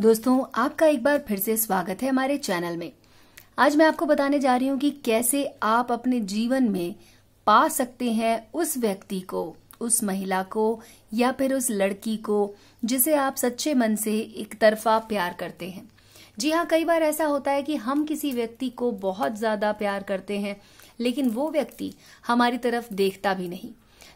दोस्तों आपका एक बार फिर से स्वागत है हमारे चैनल में आज मैं आपको बताने जा रही हूँ कि कैसे आप अपने जीवन में पा सकते हैं उस व्यक्ति को उस महिला को या फिर उस लड़की को जिसे आप सच्चे मन से एक तरफा प्यार करते हैं जी हाँ कई बार ऐसा होता है कि हम किसी व्यक्ति को बहुत ज्यादा प्यार करते हैं लेकिन वो व्यक्ति हमारी तरफ देखता भी नहीं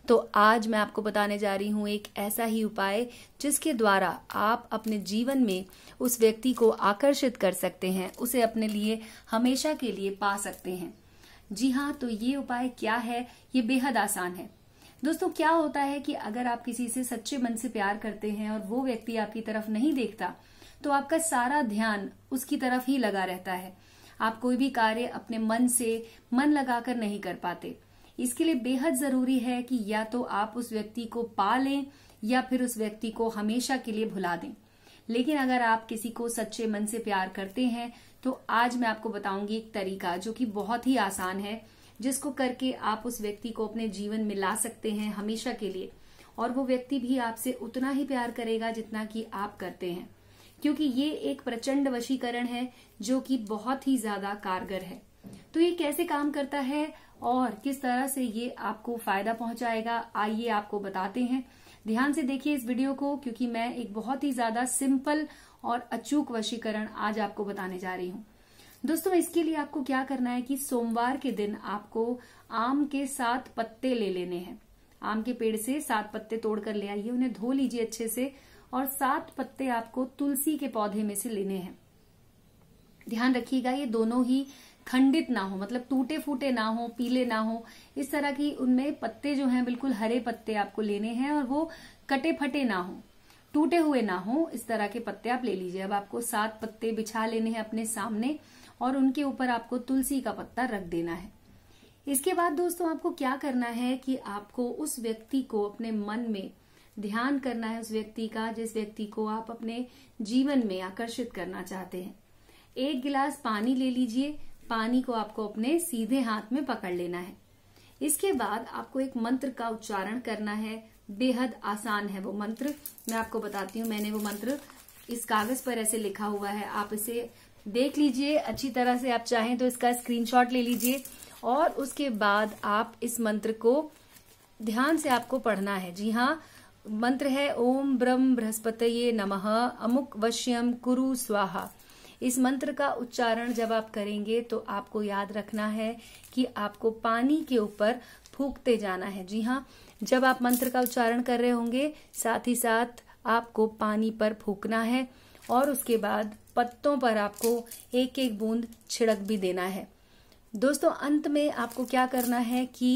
तो आज मैं आपको बताने जा रही हूँ एक ऐसा ही उपाय जिसके द्वारा आप अपने जीवन में उस व्यक्ति को आकर्षित कर सकते हैं उसे अपने लिए हमेशा के लिए पा सकते हैं जी हाँ तो ये उपाय क्या है ये बेहद आसान है दोस्तों क्या होता है कि अगर आप किसी से सच्चे मन से प्यार करते हैं और वो व्यक्ति आपकी तरफ नहीं देखता तो आपका सारा ध्यान उसकी तरफ ही लगा रहता है आप कोई भी कार्य अपने मन से मन लगाकर नहीं कर पाते इसके लिए बेहद जरूरी है कि या तो आप उस व्यक्ति को पा लें या फिर उस व्यक्ति को हमेशा के लिए भुला दें लेकिन अगर आप किसी को सच्चे मन से प्यार करते हैं तो आज मैं आपको बताऊंगी एक तरीका जो कि बहुत ही आसान है जिसको करके आप उस व्यक्ति को अपने जीवन में ला सकते हैं हमेशा के लिए और वो व्यक्ति भी आपसे उतना ही प्यार करेगा जितना कि आप करते हैं क्योंकि ये एक प्रचंड वशीकरण है जो कि बहुत ही ज्यादा कारगर है तो ये कैसे काम करता है और किस तरह से ये आपको फायदा पहुंचाएगा आइए आपको बताते हैं ध्यान से देखिए इस वीडियो को क्योंकि मैं एक बहुत ही ज्यादा सिंपल और अचूक वशीकरण आज आपको बताने जा रही हूं दोस्तों इसके लिए आपको क्या करना है कि सोमवार के दिन आपको आम के सात पत्ते ले लेने हैं आम के पेड़ से सात पत्ते तोड़कर ले आइए उन्हें धो लीजिए अच्छे से और सात पत्ते आपको तुलसी के पौधे में से लेने हैं ध्यान रखिएगा ये दोनों ही खंडित ना हो मतलब टूटे फूटे ना हो पीले ना हो इस तरह की उनमें पत्ते जो हैं बिल्कुल हरे पत्ते आपको लेने हैं और वो कटे फटे ना हो टूटे हुए ना हो इस तरह के पत्ते आप ले लीजिए अब आपको सात पत्ते बिछा लेने हैं अपने सामने और उनके ऊपर आपको तुलसी का पत्ता रख देना है इसके बाद दोस्तों आपको क्या करना है कि आपको उस व्यक्ति को अपने मन में ध्यान करना है उस व्यक्ति का जिस व्यक्ति को आप अपने जीवन में आकर्षित करना चाहते हैं एक गिलास पानी ले लीजिए पानी को आपको अपने सीधे हाथ में पकड़ लेना है इसके बाद आपको एक मंत्र का उच्चारण करना है बेहद आसान है वो मंत्र मैं आपको बताती हूँ मैंने वो मंत्र इस कागज पर ऐसे लिखा हुआ है आप इसे देख लीजिए अच्छी तरह से आप चाहें तो इसका स्क्रीनशॉट ले लीजिए और उसके बाद आप इस मंत्र को ध्यान से आपको पढ़ना है जी हाँ मंत्र है ओम ब्रह्म बृहस्पत नमः अमुक वश्यम कुरु स्वाहा इस मंत्र का उच्चारण जब आप करेंगे तो आपको याद रखना है कि आपको पानी के ऊपर फूकते जाना है जी हाँ जब आप मंत्र का उच्चारण कर रहे होंगे साथ ही साथ आपको पानी पर फूकना है और उसके बाद पत्तों पर आपको एक एक बूंद छिड़क भी देना है दोस्तों अंत में आपको क्या करना है कि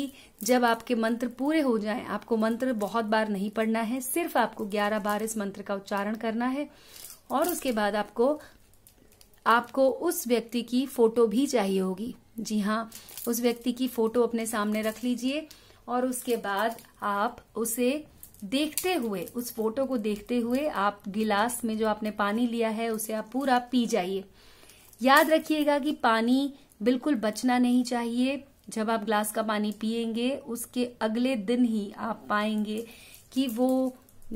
जब आपके मंत्र पूरे हो जाएं आपको मंत्र बहुत बार नहीं पढ़ना है सिर्फ आपको 11 बार इस मंत्र का उच्चारण करना है और उसके बाद आपको आपको उस व्यक्ति की फोटो भी चाहिए होगी जी हाँ उस व्यक्ति की फोटो अपने सामने रख लीजिए और उसके बाद आप उसे देखते हुए उस फोटो को देखते हुए आप गिलास में जो आपने पानी लिया है उसे आप पूरा पी जाइए याद रखिएगा कि पानी बिल्कुल बचना नहीं चाहिए जब आप ग्लास का पानी पिएंगे उसके अगले दिन ही आप पाएंगे कि वो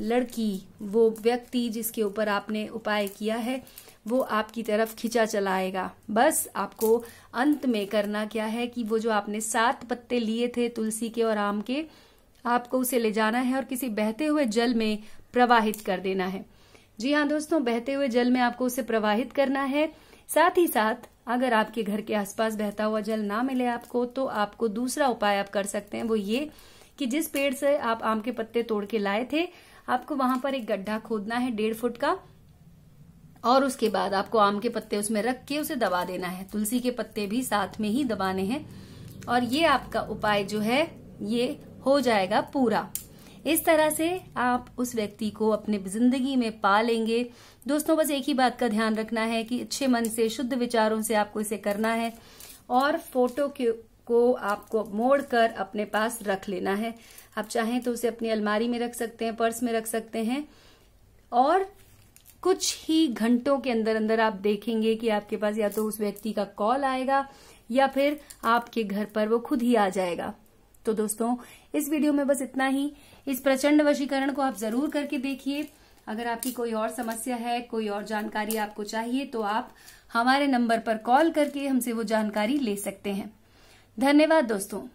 लड़की वो व्यक्ति जिसके ऊपर आपने उपाय किया है वो आपकी तरफ खिंचा चलाएगा बस आपको अंत में करना क्या है कि वो जो आपने सात पत्ते लिए थे तुलसी के और आम के आपको उसे ले जाना है और किसी बहते हुए जल में प्रवाहित कर देना है जी हाँ दोस्तों बहते हुए जल में आपको उसे प्रवाहित करना है साथ ही साथ अगर आपके घर के आसपास बहता हुआ जल ना मिले आपको तो आपको दूसरा उपाय आप कर सकते हैं वो ये कि जिस पेड़ से आप आम के पत्ते तोड़ के लाए थे आपको वहां पर एक गड्ढा खोदना है डेढ़ फुट का और उसके बाद आपको आम के पत्ते उसमें रख के उसे दबा देना है तुलसी के पत्ते भी साथ में ही दबाने हैं और ये आपका उपाय जो है ये हो जाएगा पूरा इस तरह से आप उस व्यक्ति को अपने जिंदगी में पा लेंगे दोस्तों बस एक ही बात का ध्यान रखना है कि अच्छे मन से शुद्ध विचारों से आपको इसे करना है और फोटो के को आपको मोड़ कर अपने पास रख लेना है आप चाहें तो उसे अपनी अलमारी में रख सकते हैं पर्स में रख सकते हैं और कुछ ही घंटों के अंदर अंदर आप देखेंगे कि आपके पास या तो उस व्यक्ति का कॉल आएगा या फिर आपके घर पर वो खुद ही आ जाएगा तो दोस्तों इस वीडियो में बस इतना ही इस प्रचंड वशीकरण को आप जरूर करके देखिए अगर आपकी कोई और समस्या है कोई और जानकारी आपको चाहिए तो आप हमारे नंबर पर कॉल करके हमसे वो जानकारी ले सकते हैं धन्यवाद दोस्तों